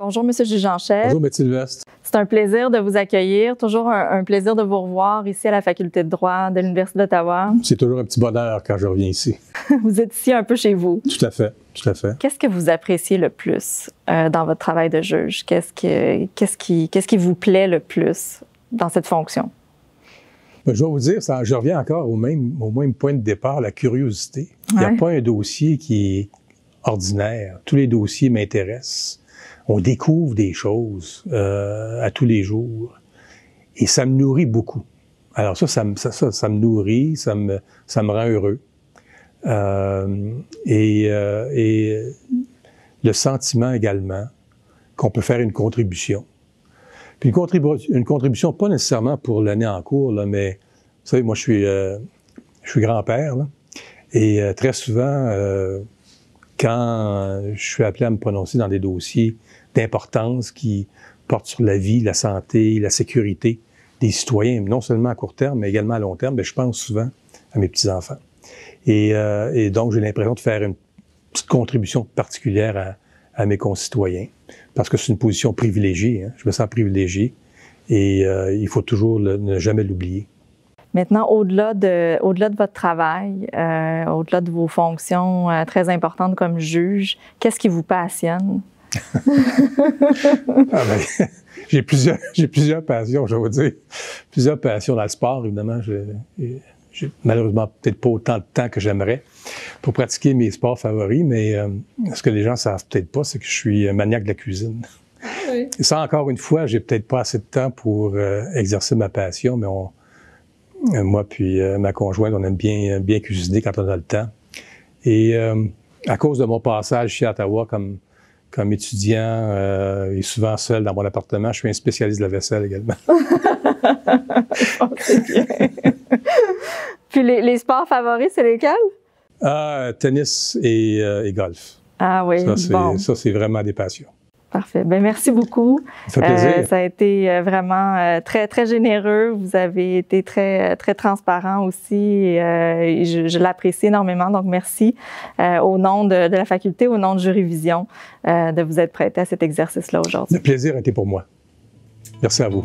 Bonjour, Monsieur jugeant Bonjour, Mathilde Sylvestre. C'est un plaisir de vous accueillir. Toujours un, plaisir de vous revoir ici à la Faculté de droit de l'Université d'Ottawa. C'est toujours un petit bonheur quand je reviens ici. vous êtes ici un peu chez vous. Tout à fait, tout à fait. Qu'est-ce que vous appréciez le plus euh, dans votre travail de juge? Qu'est-ce, qui, vous plaît le plus dans cette fonction? Ben, je vais vous dire, je reviens encore au même, au même point de départ, la curiosité. Il n'y a pas un dossier qui est ordinaire. Tous les dossiers m'intéressent on découvre des choses euh, à tous les jours. Et ça me nourrit beaucoup. Alors ça, ça, ça, me nourrit, ça me, ça me rend heureux. Euh, euh, et, le sentiment également qu'on peut faire une contribution. Puis une, une contribution, pas nécessairement pour l'année en cours, là, mais vous savez, moi je suis, je suis grand-père, et très souvent, quand euh, je suis appelé à me prononcer dans des dossiers d'importance qui portent sur la vie, la santé, la sécurité des citoyens, non seulement à court terme, mais également à long terme, mais je pense souvent à mes petits-enfants. Et, euh, donc, j'ai l'impression de faire une petite contribution particulière à, mes concitoyens, parce que c'est une position privilégiée. Hein. Je me sens privilégié et euh, il faut toujours ne jamais l'oublier. Maintenant, au-delà de, au-delà de votre travail, euh, au-delà de vos fonctions euh, très importantes comme juge, qu'est-ce qui vous passionne? Ah, ben, j'ai, plusieurs, j'ai plusieurs passions, je vais vous dire. Plusieurs passions dans le sport, évidemment. Je, j'ai malheureusement peut-être pas autant de temps que j'aimerais pour pratiquer mes sports favoris, mais euh, ce que les gens savent peut-être pas, c'est que je suis maniaque de la cuisine. ça, encore une fois, j'ai peut-être pas assez de temps pour exercer ma passion, mais on, euh, moi puis euh, ma conjointe, on aime bien, euh, bien cuisiner quand on a le temps. Et à cause de mon passage chez Ottawa comme, comme étudiant et souvent seul dans mon appartement. Je suis un spécialiste de la vaisselle également. Puis les, sports favoris, c'est lesquels? Ah, tennis et, golf. Ah oui, Ça, c'est vraiment des passions. Parfait. Ben, merci beaucoup. Ça, euh, a été euh, vraiment euh, très, très généreux. Vous avez été très, très transparent aussi. je, l'apprécie énormément. Donc, merci au nom de, la faculté, au nom de Jurivision, de vous être prêté à cet exercice-là aujourd'hui. Le plaisir a été pour moi. Merci à vous.